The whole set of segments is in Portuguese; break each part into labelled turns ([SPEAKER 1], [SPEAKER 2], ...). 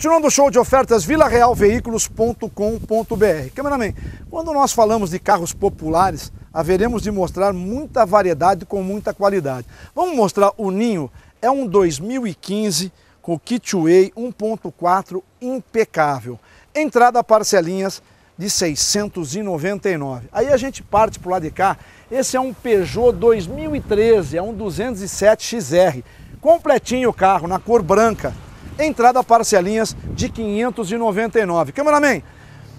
[SPEAKER 1] Continuando o show de ofertas, vilarealveiculos.com.br. Cameraman, quando nós falamos de carros populares, haveremos de mostrar muita variedade com muita qualidade. Vamos mostrar o Ninho, é um 2015 com Way 1.4 impecável. Entrada parcelinhas de 699. Aí a gente parte para o lado de cá, esse é um Peugeot 2013, é um 207 XR. Completinho o carro, na cor branca entrada parcelinhas de 599. Cameraman,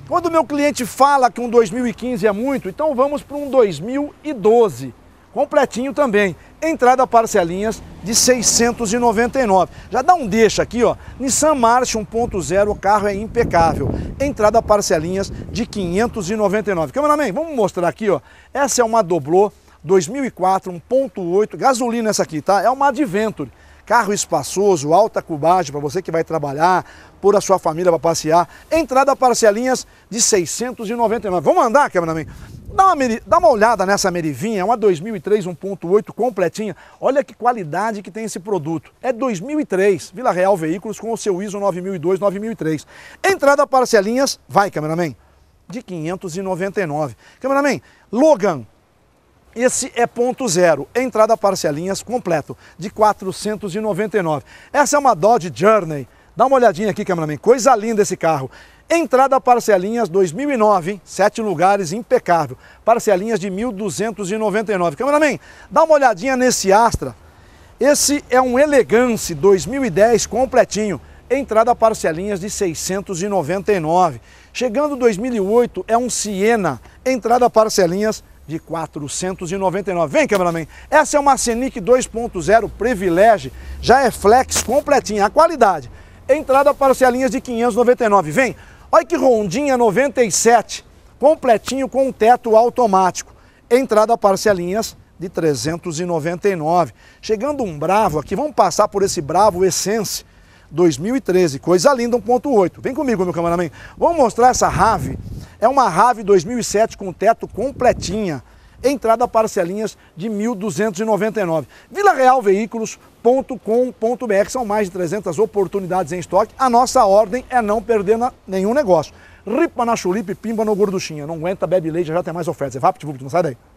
[SPEAKER 1] quando meu cliente fala que um 2015 é muito, então vamos para um 2012, completinho também. Entrada parcelinhas de 699. Já dá um deixa aqui, ó. Nissan March 1.0, o carro é impecável. Entrada parcelinhas de 599. Cameraman, vamos mostrar aqui, ó. Essa é uma Doblô 2004 1.8, gasolina essa aqui, tá? É uma Adventure. Carro espaçoso, alta cubagem para você que vai trabalhar, pôr a sua família para passear. Entrada parcelinhas de 699. Vamos andar, cameraman? Dá uma, dá uma olhada nessa Merivinha, é uma 2003 1.8 completinha. Olha que qualidade que tem esse produto. É 2003, Vila Real Veículos com o seu ISO 9002-9003. Entrada parcelinhas, vai cameraman, de 599. Cameraman, Logan, esse é ponto zero, entrada parcelinhas completo, de 499. Essa é uma Dodge Journey. Dá uma olhadinha aqui, cameraman, coisa linda esse carro. Entrada parcelinhas 2009, hein? sete lugares, impecável. Parcelinhas de 1.299. Cameraman, dá uma olhadinha nesse Astra. Esse é um Elegance 2010 completinho. Entrada parcelinhas de 699. Chegando 2008 é um Siena. Entrada parcelinhas de 499. Vem, cameraman. Essa é uma Scenic 2.0 Privilege. Já é flex completinha. A qualidade. Entrada parcelinhas de 599. Vem. Olha que rondinha 97. Completinho com teto automático. Entrada parcelinhas de 399. Chegando um Bravo aqui. Vamos passar por esse Bravo Essence 2013. Coisa linda, 1.8. Vem comigo, meu cameraman. Vamos mostrar essa rave é uma Rave 2007 com teto completinha. Entrada parcelinhas de 1.299. Vila Real são mais de 300 oportunidades em estoque. A nossa ordem é não perder nenhum negócio. Ripa na chulipe, pimba no gorduchinha. Não aguenta, bebe leite, já tem mais ofertas. É vapt, não sai daí.